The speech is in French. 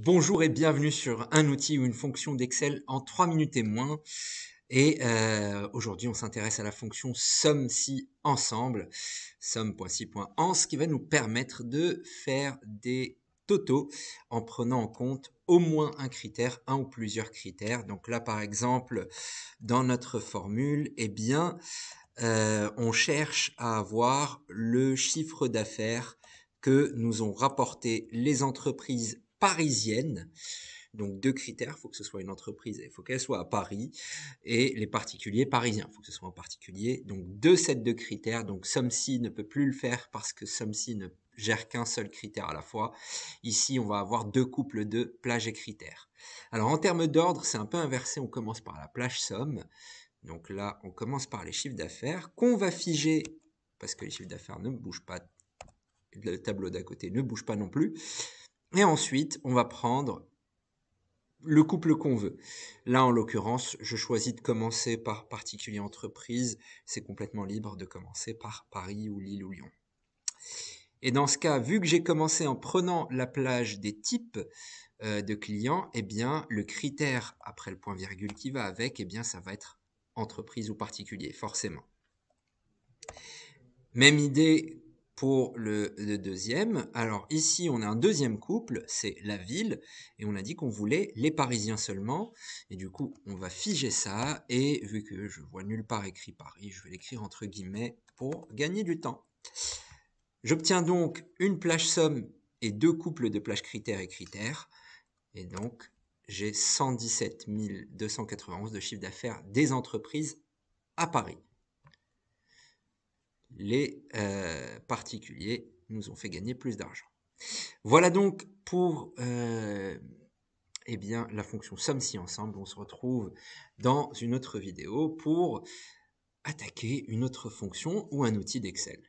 Bonjour et bienvenue sur un outil ou une fonction d'Excel en 3 minutes et moins. Et euh, aujourd'hui, on s'intéresse à la fonction somme si ensemble, ce qui va nous permettre de faire des totaux en prenant en compte au moins un critère, un ou plusieurs critères. Donc là, par exemple, dans notre formule, eh bien, euh, on cherche à avoir le chiffre d'affaires que nous ont rapporté les entreprises parisienne. Donc deux critères, il faut que ce soit une entreprise, il faut qu'elle soit à Paris, et les particuliers parisiens, il faut que ce soit en particulier. Donc deux sets de critères, donc SOMSI ne peut plus le faire parce que SOMSI ne gère qu'un seul critère à la fois. Ici, on va avoir deux couples de plages et critères. Alors en termes d'ordre, c'est un peu inversé, on commence par la plage somme. Donc là, on commence par les chiffres d'affaires qu'on va figer parce que les chiffres d'affaires ne bougent pas, le tableau d'à côté ne bouge pas non plus. Et ensuite, on va prendre le couple qu'on veut. Là, en l'occurrence, je choisis de commencer par particulier entreprise. C'est complètement libre de commencer par Paris ou Lille ou Lyon. Et dans ce cas, vu que j'ai commencé en prenant la plage des types euh, de clients, eh bien, le critère après le point virgule qui va avec, eh bien, ça va être entreprise ou particulier, forcément. Même idée pour le, deuxième. Alors ici, on a un deuxième couple, c'est la ville, et on a dit qu'on voulait les Parisiens seulement. Et du coup, on va figer ça, et vu que je vois nulle part écrit Paris, je vais l'écrire entre guillemets pour gagner du temps. J'obtiens donc une plage somme et deux couples de plages critères et critères. Et donc, j'ai 117 291 de chiffre d'affaires des entreprises à Paris les euh, particuliers nous ont fait gagner plus d'argent. Voilà donc pour euh, eh bien, la fonction somme si ensemble. On se retrouve dans une autre vidéo pour attaquer une autre fonction ou un outil d'Excel.